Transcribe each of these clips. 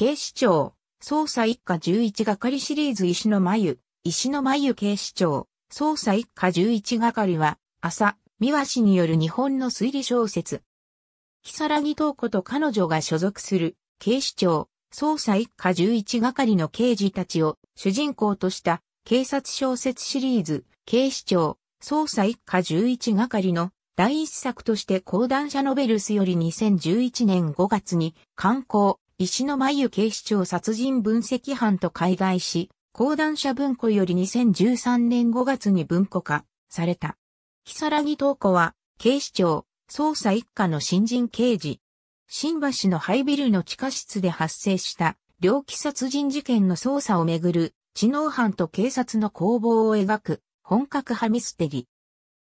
警視庁、捜査一課11係シリーズ石の眉、石の眉警視庁、捜査一課11係は、朝、三輪氏による日本の推理小説。木更木東子と彼女が所属する、警視庁、捜査一課11係の刑事たちを主人公とした警察小説シリーズ、警視庁、捜査一課11係の第一作として講談社ノベルスより2011年5月に刊行、石野真由警視庁殺人分析班と海外し、講談社文庫より2013年5月に文庫化された。木更木東子は、警視庁、捜査一課の新人刑事。新橋の廃ビルの地下室で発生した、猟奇殺人事件の捜査をめぐる、知能犯と警察の攻防を描く、本格派ミステリ。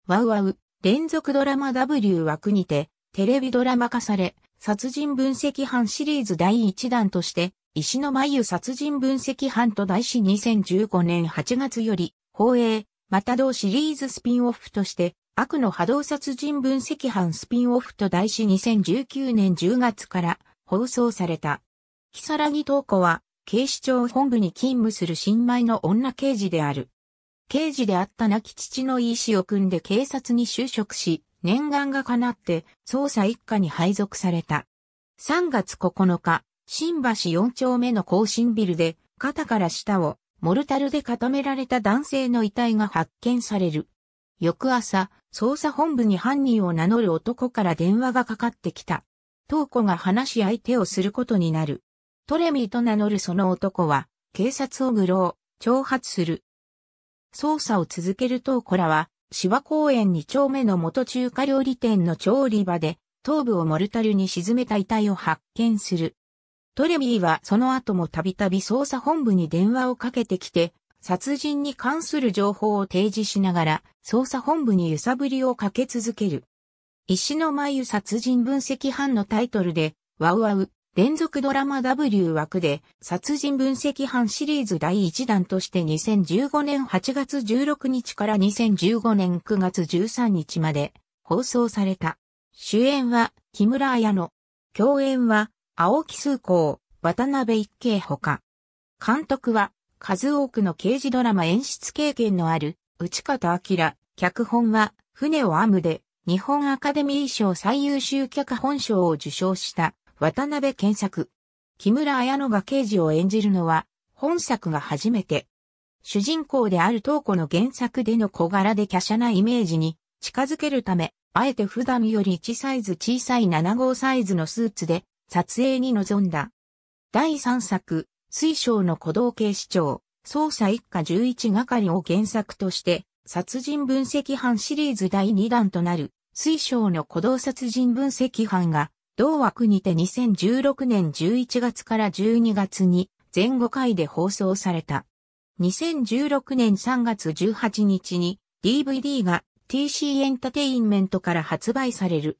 ワウワウ、連続ドラマ W 枠にて、テレビドラマ化され、殺人分析班シリーズ第1弾として、石の由殺人分析班と題し2015年8月より、放映、また同シリーズスピンオフとして、悪の波動殺人分析班スピンオフと題し2019年10月から放送された。木更木東子は、警視庁本部に勤務する新米の女刑事である。刑事であった亡き父の意思を組んで警察に就職し、念願が叶って捜査一課に配属された。3月9日、新橋4丁目の更新ビルで肩から下をモルタルで固められた男性の遺体が発見される。翌朝、捜査本部に犯人を名乗る男から電話がかかってきた。東子が話し相手をすることになる。トレミーと名乗るその男は、警察を愚弄、挑発する。捜査を続ける東子らは、芝公園二丁目の元中華料理店の調理場で、頭部をモルタルに沈めた遺体を発見する。トレビーはその後もたびたび捜査本部に電話をかけてきて、殺人に関する情報を提示しながら、捜査本部に揺さぶりをかけ続ける。石の眉殺人分析班のタイトルで、ワウワウ、連続ドラマ W 枠で殺人分析班シリーズ第1弾として2015年8月16日から2015年9月13日まで放送された。主演は木村彩乃。共演は青木崇光、渡辺一慶ほか。監督は数多くの刑事ドラマ演出経験のある内方明。脚本は船を編むで日本アカデミー賞最優秀脚本賞を受賞した渡辺健作。木村綾乃が刑事を演じるのは、本作が初めて。主人公である東子の原作での小柄で華奢なイメージに近づけるため、あえて普段より1サイズ小さい7号サイズのスーツで撮影に臨んだ。第3作、水晶の鼓動警視庁、捜査一課11係を原作として、殺人分析班シリーズ第2弾となる、水晶の鼓動殺人分析班が同枠にて2016年11月から12月に全5回で放送された。2016年3月18日に DVD が TC エンタテインメントから発売される。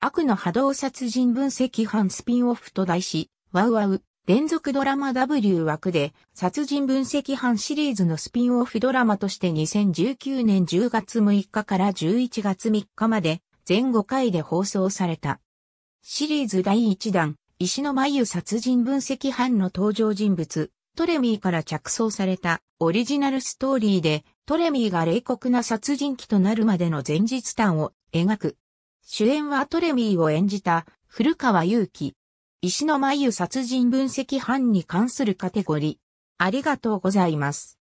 悪の波動殺人分析班スピンオフと題し、ワウワウ連続ドラマ W 枠で殺人分析班シリーズのスピンオフドラマとして2019年10月6日から11月3日まで全5回で放送された。シリーズ第1弾、石の眉殺人分析班の登場人物、トレミーから着想されたオリジナルストーリーで、トレミーが冷酷な殺人鬼となるまでの前日譚を描く。主演はトレミーを演じた古川祐希。石の眉殺人分析班に関するカテゴリー。ありがとうございます。